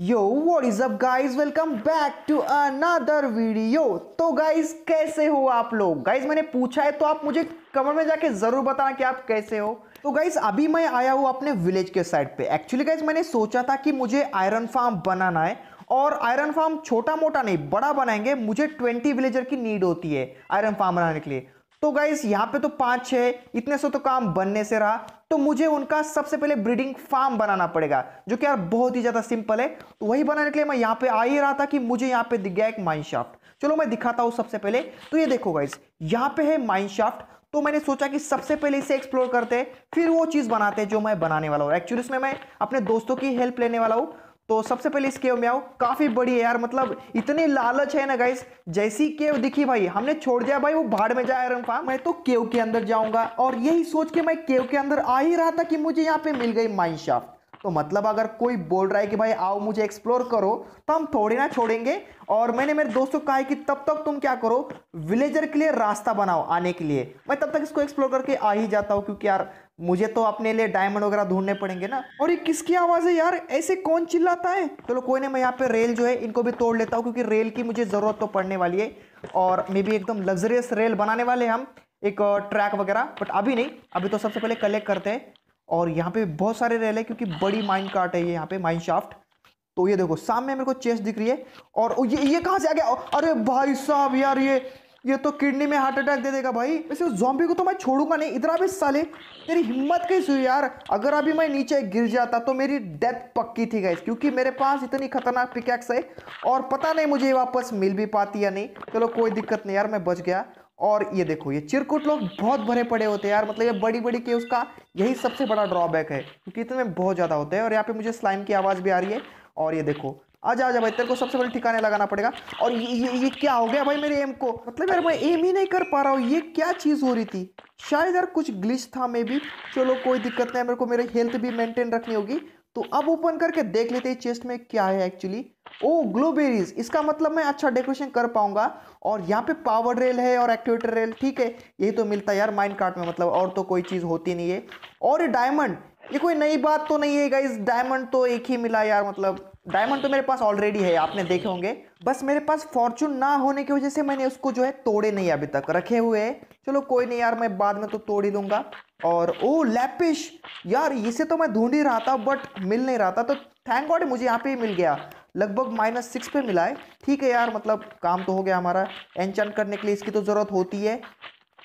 Yo what is up guys welcome back to another video तो guys कैसे हो आप लोग गाइज मैंने पूछा है तो आप मुझे कमर में जाके जरूर बताना कि आप कैसे हो तो गाइज अभी मैं आया हूँ अपने विलेज के साइड पे एक्चुअली गाइज मैंने सोचा था कि मुझे आयरन फार्म बनाना है और आयरन फार्म छोटा मोटा नहीं बड़ा बनाएंगे मुझे 20 विलेजर की नीड होती है आयरन फार्म बनाने के लिए तो गाइस यहाँ पे तो पांच छह इतने से तो काम बनने से रहा तो मुझे उनका सबसे पहले ब्रीडिंग फार्म बनाना पड़ेगा जो कि यार बहुत ही ज़्यादा सिंपल है तो वही बनाने के लिए मैं यहाँ पे आ ही रहा था कि मुझे यहाँ पे दिख गया एक माइनशाफ्ट चलो मैं दिखाता हूँ सबसे पहले तो ये देखो गाइस यहाँ पे है माइनशाफ्ट तो मैंने सोचा कि सबसे पहले इसे एक्सप्लोर करते फिर वो चीज़ बनाते जो मैं बनाने वाला हूँ एक्चुअली इसमें मैं अपने दोस्तों की हेल्प लेने वाला हूँ तो सबसे पहले इस केव में आओ काफी बड़ी है यार मतलब इतनी लालच है ना गाइस जैसी केव दिखी भाई हमने छोड़ दिया भाई वो भाड़ में जाए आयरन मैं तो केव के अंदर जाऊंगा और यही सोच के मैं केव के अंदर आ ही रहा था कि मुझे यहाँ पे मिल गई माइन शाफ्ट तो मतलब अगर कोई बोल रहा है कि भाई आओ मुझे एक्सप्लोर करो तो हम थोड़ी ना छोड़ेंगे और मैंने मेरे दोस्तों कहा है कि तब तक तुम क्या करो विलेजर के लिए रास्ता बनाओ आने के लिए मैं तब तक इसको एक्सप्लोर करके आ ही जाता हूँ क्योंकि यार मुझे तो अपने लिए डायमंड वगैरह ढूंढने पड़ेंगे ना और ये किसकी आवाज़ है यार ऐसे कौन चिल्लाता है चलो कोई नहीं मैं यहाँ पे रेल जो है इनको भी तोड़ लेता हूँ क्योंकि रेल की मुझे ज़रूरत तो पड़ने वाली है और मे भी एकदम लग्जरियस रेल बनाने वाले हम एक ट्रैक वगैरह बट अभी नहीं अभी तो सबसे पहले कलेक्ट करते हैं और यहाँ पे बहुत सारे रेल है क्योंकि बड़ी माइन कार्ट है ये यहाँ पे माइन शाफ्ट तो ये देखो सामने मेरे को चेस्ट दिख रही है और ये ये कहाँ से आ गया अरे भाई साहब यार ये ये तो किडनी में हार्ट अटैक दे देगा भाई वैसे उस जॉम्बी को तो मैं छोड़ूंगा नहीं इतना भी साले तेरी हिम्मत कैसे हुई यार अगर अभी मैं नीचे गिर जाता तो मेरी डेथ पक्की थी गाइस क्योंकि मेरे पास इतनी खतरनाक पिकैक्स है और पता नहीं मुझे वापस मिल भी पाती या नहीं चलो कोई दिक्कत नहीं यार मैं बच गया और ये देखो ये चिरकुट लोग बहुत भरे पड़े होते हैं यार मतलब ये बड़ी बड़ी के उसका यही सबसे बड़ा ड्रॉबैक है क्योंकि इतने बहुत ज़्यादा होते हैं और यहाँ पे मुझे स्लाइम की आवाज़ भी आ रही है और ये देखो आ जा भाई तेरे को सबसे पहले ठिकाने लगाना पड़ेगा और ये ये ये क्या हो गया भाई मेरे एम को मतलब यार मैं एम ही नहीं कर पा रहा हूँ ये क्या चीज़ हो रही थी शायद यार कुछ ग्लिच था मे भी चलो कोई दिक्कत नहीं मेरे को मेरी हेल्थ भी मेंटेन रखनी होगी तो अब ओपन करके देख लेते हैं चेस्ट में क्या है एक्चुअली ओ ग्लोबेरीज इसका मतलब मैं अच्छा डेकोरेशन कर पाऊंगा और यहाँ पे पावर रेल है और एक्टिवेटर रेल ठीक है यही तो मिलता है यार माइंड कार्ट में मतलब और तो कोई चीज़ होती नहीं है और ये डायमंड ये कोई नई बात तो नहीं है इस डायमंड तो एक ही मिला यार मतलब डायमंड तो मेरे पास ऑलरेडी है आपने देखे होंगे बस मेरे पास फॉर्चून ना होने की वजह से मैंने उसको जो है तोड़े नहीं अभी तक रखे हुए है चलो कोई नहीं यार मैं बाद में तो तोड़ ही दूंगा और ओ लैपिश यार इसे तो मैं ढूंढ ही रहा था बट मिल नहीं रहा था तो थैंक गॉड मुझे यहाँ पे ही मिल गया लगभग माइनस सिक्स पे मिला है ठीक है यार मतलब काम तो हो गया हमारा एनचन करने के लिए इसकी तो ज़रूरत होती है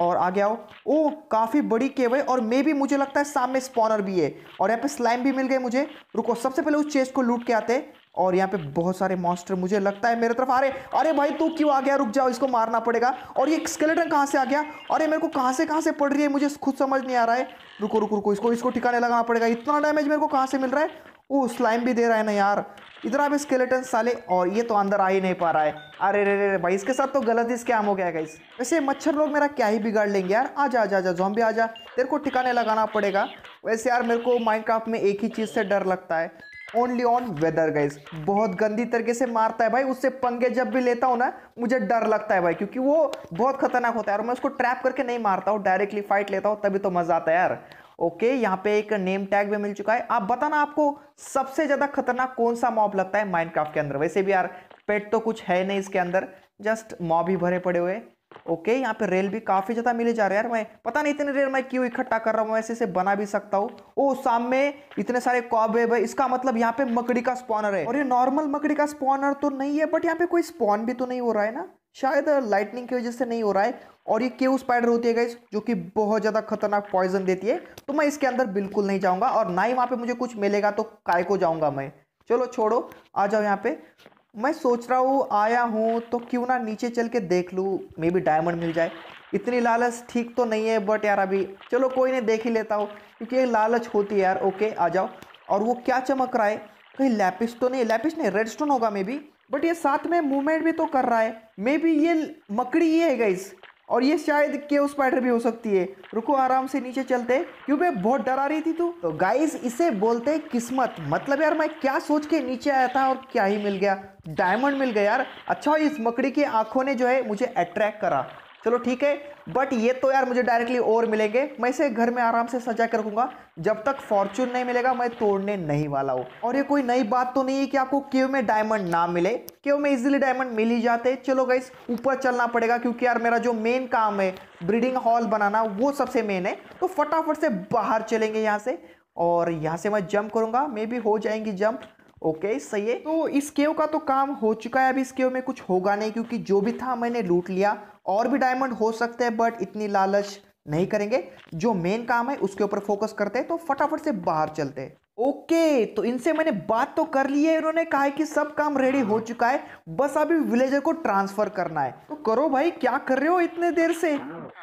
और आगे आओ ओ काफ़ी बड़ी केव है और मे भी मुझे लगता है सामने स्पॉनर भी है और यहाँ पे स्लाइम भी मिल गए मुझे रुको सबसे पहले उस चेस्ट को लूट के आते और यहाँ पे बहुत सारे मॉन्स्टर मुझे लगता है मेरे तरफ आ रहे अरे भाई तू क्यों आ गया रुक जाओ इसको मारना पड़ेगा और ये स्केलेटन कहाँ से आ गया अरे मेरे को कहाँ से कहाँ से पड़ रही है मुझे खुद समझ नहीं आ रहा है रुको रुको रुको इसको इसको ठिकाने लगाना पड़ेगा इतना डैमेज मेरे को कहाँ से मिल रहा है ओ स्लाइम भी दे रहा है ना यार इधर आप स्केलेटन साले और ये तो अंदर आ ही नहीं पा रहा है अरे रे रे भाई इसके साथ तो गलत ही स्कैम हो गया गाइस वैसे मच्छर लोग मेरा क्या ही बिगाड़ लेंगे यार आ जा आ जा जॉम्बी आ जा तेरे को ठिकाने लगाना पड़ेगा वैसे यार मेरे को माइनक्राफ्ट में एक ही चीज़ से डर लगता है ओनली ऑन वेदर गाइज बहुत गंदी तरीके से मारता है भाई उससे पंगे जब भी लेता हूँ ना मुझे डर लगता है भाई क्योंकि वो बहुत खतरनाक होता है और मैं उसको ट्रैप करके नहीं मारता हूँ डायरेक्टली फाइट लेता हूँ तभी तो मज़ा आता है यार ओके यहाँ पे एक नेम टैग भी मिल चुका है आप बताना आपको सबसे ज़्यादा खतरनाक कौन सा मॉब लगता है माइनक्राफ्ट के अंदर वैसे भी यार पेट तो कुछ है नहीं इसके अंदर जस्ट मॉब ही भरे पड़े हुए ओके यहाँ पे रेल भी काफ़ी ज़्यादा मिले जा रहे हैं यार मैं पता नहीं इतने रेल मैं क्यों इकट्ठा कर रहा हूँ ऐसे से बना भी सकता हूँ ओ सामने इतने सारे कॉबेब है इसका मतलब यहाँ पे मकड़ी का स्पॉनर है और ये नॉर्मल मकड़ी का स्पॉनर तो नहीं है बट यहाँ पे कोई स्पॉन भी तो नहीं हो रहा है ना शायद लाइटनिंग की वजह से नहीं हो रहा है और ये केव स्पाइडर होती है गाइज जो कि बहुत ज़्यादा खतरनाक पॉइजन देती है तो मैं इसके अंदर बिल्कुल नहीं जाऊँगा और ना ही वहाँ पर मुझे कुछ मिलेगा तो काय को जाऊँगा मैं चलो छोड़ो आ जाओ यहाँ पे मैं सोच रहा हूँ आया हूँ तो क्यों ना नीचे चल के देख लूँ मे बी डायमंड मिल जाए इतनी लालच ठीक तो नहीं है बट यार अभी चलो कोई नहीं देख ही लेता हो क्योंकि ये लालच होती है यार ओके आ जाओ और वो क्या चमक रहा है कहीं लैपिस तो नहीं लैपिस नहीं रेड स्टोन होगा मे बी बट ये साथ में मूवमेंट भी तो कर रहा है मे बी ये मकड़ी ही है गाइस और ये शायद के स्पाइडर भी हो सकती है रुको आराम से नीचे चलते क्यों भाई बहुत डरा रही थी तू तो गाइस इसे बोलते किस्मत मतलब यार मैं क्या सोच के नीचे आया था और क्या ही मिल गया डायमंड मिल गया यार अच्छा इस मकड़ी की आंखों ने जो है मुझे अट्रैक्ट करा चलो ठीक है बट ये तो यार मुझे डायरेक्टली और मिलेंगे मैं इसे घर में आराम से सजा के रखूंगा जब तक फॉर्चून नहीं मिलेगा मैं तोड़ने नहीं वाला हूँ और ये कोई नई बात तो नहीं है कि आपको केव में डायमंड ना मिले केव में इजीली डायमंड मिल ही जाते चलो गाइस ऊपर चलना पड़ेगा क्योंकि यार मेरा जो मेन काम है ब्रीडिंग हॉल बनाना वो सबसे मेन है तो फटाफट से बाहर चलेंगे यहाँ से और यहाँ से मैं जंप करूँगा मे भी हो जाएंगी जंप ओके okay, सही है तो इस केव का तो काम हो चुका है अभी इस केव में कुछ होगा नहीं क्योंकि जो भी था मैंने लूट लिया और भी डायमंड हो सकते हैं बट इतनी लालच नहीं करेंगे जो मेन काम है उसके ऊपर फोकस करते हैं तो फटाफट से बाहर चलते हैं ओके तो इनसे मैंने बात तो कर ली है इन्होंने कहा है कि सब काम रेडी हो चुका है बस अभी विलेजर को ट्रांसफर करना है तो करो भाई क्या कर रहे हो इतने देर से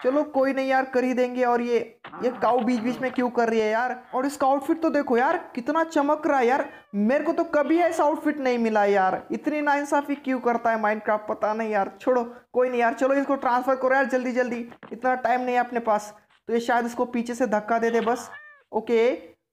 चलो कोई नहीं यार कर ही देंगे और ये ये काउ बीच बीच में क्यों कर रही है यार और इसका आउटफिट तो देखो यार कितना चमक रहा है यार मेरे को तो कभी ऐसा आउटफिट नहीं मिला यार इतनी नाइंसाफी क्यों करता है माइनक्राफ्ट पता नहीं यार छोड़ो कोई नहीं यार चलो इसको ट्रांसफर करो यार जल्दी जल्दी इतना टाइम नहीं है अपने पास तो ये शायद इसको पीछे से धक्का दे दे बस ओके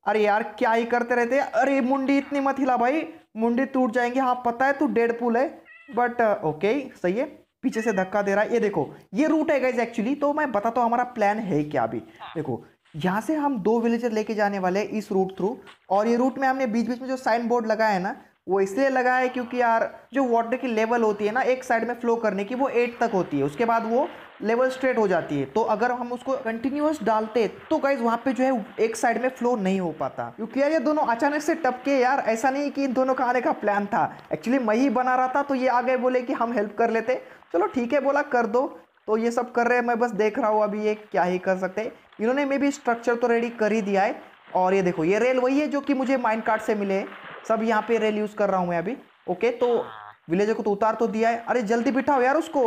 अरे यार क्या ही करते रहते अरे मुंडी इतनी मत हिला भाई मुंडी टूट जाएंगे हाँ पता है तू डेड है बट ओके uh, सही है पीछे से धक्का दे रहा है ये देखो ये रूट है गाइज एक्चुअली तो मैं बताता तो हूँ हमारा प्लान है क्या अभी हाँ। देखो यहाँ से हम दो विलेजर लेके जाने वाले हैं इस रूट थ्रू और ये रूट में हमने बीच बीच में जो साइन बोर्ड लगाया है ना वो इसलिए लगा है क्योंकि यार जो वाटर की लेवल होती है ना एक साइड में फ्लो करने की वो एट तक होती है उसके बाद वो लेवल स्ट्रेट हो जाती है तो अगर हम उसको कंटिन्यूस डालते तो गाइज वहाँ पे जो है एक साइड में फ्लो नहीं हो पाता क्योंकि यार ये दोनों अचानक से टपके यार ऐसा नहीं कि इन दोनों का आने का प्लान था एक्चुअली मैं ही बना रहा था तो ये आ गए बोले कि हम हेल्प कर लेते चलो ठीक है बोला कर दो तो ये सब कर रहे हैं मैं बस देख रहा हूँ अभी ये क्या ही कर सकते हैं इन्होंने मे भी स्ट्रक्चर तो रेडी कर ही दिया है और ये देखो ये रेल वही है जो कि मुझे माइंड कार्ड से मिले सब यहाँ पे रेल यूज़ कर रहा हूँ मैं अभी ओके तो विलेजर को तो उतार तो दिया है अरे जल्दी बिठाओ यार उसको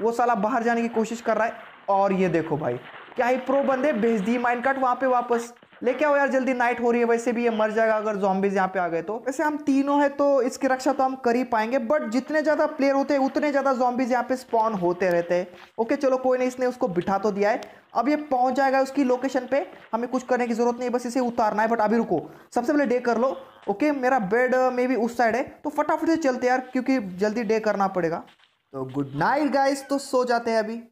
वो साला बाहर जाने की कोशिश कर रहा है और ये देखो भाई क्या ही प्रो बंदे भेज दी माइंड कार्ड वहाँ पे वापस लेके आओ यार जल्दी नाइट हो रही है वैसे भी ये मर जाएगा अगर जॉम्बीज यहाँ पे आ गए तो वैसे हम तीनों है तो इसकी रक्षा तो हम कर ही पाएंगे बट जितने ज़्यादा प्लेयर होते हैं उतने ज़्यादा जॉम्बीज यहाँ पे स्पॉन होते रहते हैं ओके चलो कोई नहीं इसने उसको बिठा तो दिया है अब ये पहुंच जाएगा उसकी लोकेशन पे हमें कुछ करने की ज़रूरत नहीं बस इसे उतारना है बट अभी रुको सबसे पहले डे कर लो ओके मेरा बेड मे भी उस साइड है तो फटाफट से चलते यार क्योंकि जल्दी डे करना पड़ेगा तो गुड नाइट गाइस तो सो जाते हैं अभी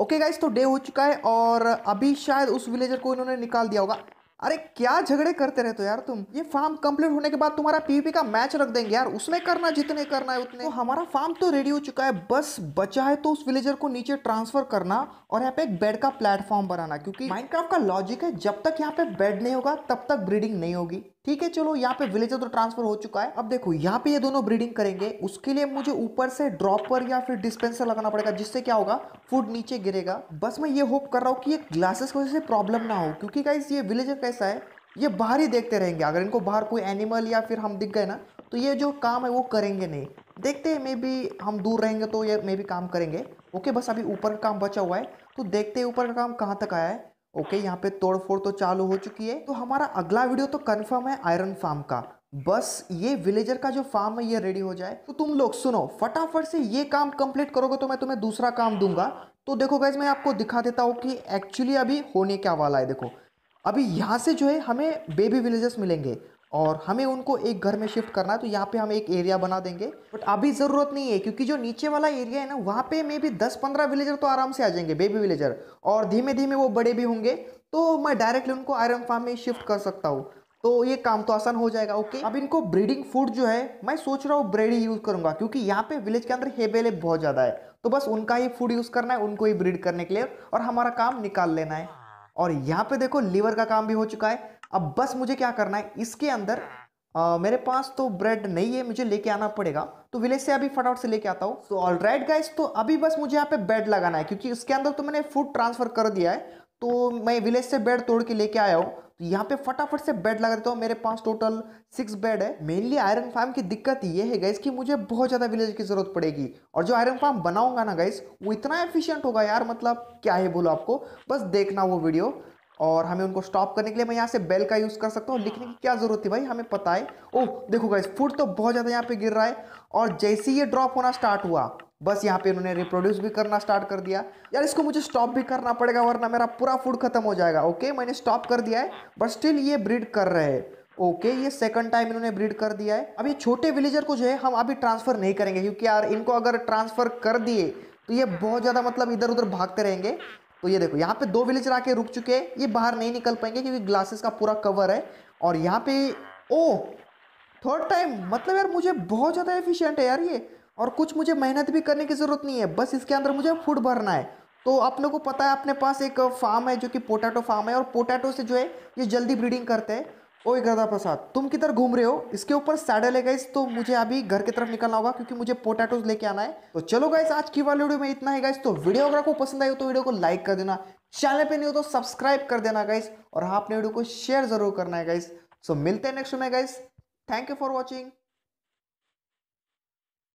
ओके गाइस तो डे हो चुका है और अभी शायद उस विलेजर को इन्होंने निकाल दिया होगा अरे क्या झगड़े करते रहते हो यार तुम ये फार्म कंप्लीट होने के बाद तुम्हारा पीवीपी का मैच रख देंगे यार उसमें करना जितने करना है उतने तो हमारा फार्म तो रेडी हो चुका है बस बचा है तो उस विलेजर को नीचे ट्रांसफर करना और यहाँ पे एक बेड का प्लेटफॉर्म बनाना क्योंकि माइनक्राफ्ट का लॉजिक है जब तक यहाँ पे बेड नहीं होगा तब तक ब्रीडिंग नहीं होगी ठीक है चलो यहाँ पे विलेजर तो ट्रांसफर हो चुका है अब देखो यहाँ पे ये दोनों ब्रीडिंग करेंगे उसके लिए मुझे ऊपर से ड्रॉपर या फिर डिस्पेंसर लगाना पड़ेगा जिससे क्या होगा फूड नीचे गिरेगा बस मैं ये होप कर रहा हूँ कि ये ग्लासेस की वजह से प्रॉब्लम ना हो क्योंकि गाइस ये विलेजर कैसा है ये बाहर ही देखते रहेंगे अगर इनको बाहर कोई एनिमल या फिर हम दिख गए ना तो ये जो काम है वो करेंगे नहीं देखते हैं मे बी हम दूर रहेंगे तो ये मे बी काम करेंगे ओके बस अभी ऊपर का काम बचा हुआ है तो देखते हैं ऊपर का काम कहाँ तक आया है ओके यहाँ पे तोड़फोड़ तो चालू हो चुकी है तो हमारा अगला वीडियो तो कन्फर्म है आयरन फार्म का बस ये विलेजर का जो फार्म है ये रेडी हो जाए तो तुम लोग सुनो फटाफट से ये काम कंप्लीट करोगे तो मैं तुम्हें दूसरा काम दूंगा तो देखो गैस मैं आपको दिखा देता हूँ कि एक्चुअली अभी होने क्या वाला है देखो अभी यहाँ से जो है हमें बेबी विलेजर्स मिलेंगे और हमें उनको एक घर में शिफ्ट करना है तो यहाँ पे हम एक एरिया बना देंगे बट अभी ज़रूरत नहीं है क्योंकि जो नीचे वाला एरिया है ना वहाँ पे मे भी दस पंद्रह विलेजर तो आराम से आ जाएंगे बेबी विलेजर और धीमे धीमे वो बड़े भी होंगे तो मैं डायरेक्टली उनको आयरन फार्म में शिफ्ट कर सकता हूँ तो ये काम तो आसान हो जाएगा ओके अब इनको ब्रीडिंग फूड जो है मैं सोच रहा हूँ ब्रेड ही यूज़ करूँगा क्योंकि यहाँ पे विलेज के अंदर हेबेले बहुत ज़्यादा है तो बस उनका ही फूड यूज़ करना है उनको ही ब्रीड करने के लिए और हमारा काम निकाल लेना है और यहाँ पे देखो लीवर का काम भी हो चुका है अब बस मुझे क्या करना है इसके अंदर आ, मेरे पास तो ब्रेड नहीं है मुझे लेके आना पड़ेगा तो विलेज से अभी फटाफट से लेके आता हूँ तो ऑल राइट गाइज तो अभी बस मुझे यहाँ पे बेड लगाना है क्योंकि इसके अंदर तो मैंने फूड ट्रांसफर कर दिया है तो मैं विलेज से बेड तोड़ के लेके आया हूँ तो यहाँ पे फटाफट से बेड लगा देता हूँ मेरे पास टोटल सिक्स बेड है मेनली आयरन फार्म की दिक्कत ये है गाइस की मुझे बहुत ज़्यादा विलेज की ज़रूरत पड़ेगी और जो आयरन फार्म बनाऊंगा ना गाइस वो इतना एफिशियंट होगा यार मतलब क्या है बोलो आपको बस देखना वो वीडियो और हमें उनको स्टॉप करने के लिए मैं यहाँ से बेल का यूज़ कर सकता हूँ लिखने की क्या ज़रूरत है भाई हमें पता है ओह देखो गाइस फूड तो बहुत ज़्यादा यहाँ पे गिर रहा है और जैसे ही ये ड्रॉप होना स्टार्ट हुआ बस यहाँ पे इन्होंने रिप्रोड्यूस भी करना स्टार्ट कर दिया यार इसको मुझे स्टॉप भी करना पड़ेगा वरना मेरा पूरा फूड खत्म हो जाएगा ओके मैंने स्टॉप कर दिया है बट स्टिल ये ब्रीड कर रहे हैं ओके ये सेकंड टाइम इन्होंने ब्रीड कर दिया है अब ये छोटे विलेजर को जो है हम अभी ट्रांसफर नहीं करेंगे क्योंकि यार इनको अगर ट्रांसफर कर दिए तो ये बहुत ज़्यादा मतलब इधर उधर भागते रहेंगे तो ये देखो यहाँ पे दो विलेजर आके रुक चुके हैं ये बाहर नहीं निकल पाएंगे क्योंकि ग्लासेस का पूरा कवर है और यहाँ पे ओ थर्ड टाइम मतलब यार मुझे बहुत ज़्यादा एफिशिएंट है यार ये और कुछ मुझे मेहनत भी करने की ज़रूरत नहीं है बस इसके अंदर मुझे फूड भरना है तो आप लोगों को पता है अपने पास एक फार्म है जो कि पोटैटो फार्म है और पोटैटो से जो है ये जल्दी ब्रीडिंग करते हैं ओए गधा प्रसाद तुम किधर घूम रहे हो इसके ऊपर सैडल है गाइस तो मुझे अभी घर की तरफ निकलना होगा क्योंकि मुझे पोटैटोज लेके आना है तो चलो गाइस आज की वाली वीडियो में इतना है गाइस तो वीडियो अगर आपको पसंद आई हो तो वीडियो को लाइक कर देना चैनल पे नहीं हो तो सब्सक्राइब कर देना गाइस और हाँ अपने वीडियो को शेयर जरूर करना है गाइस सो मिलते हैं नेक्स्ट में guys thank you for watching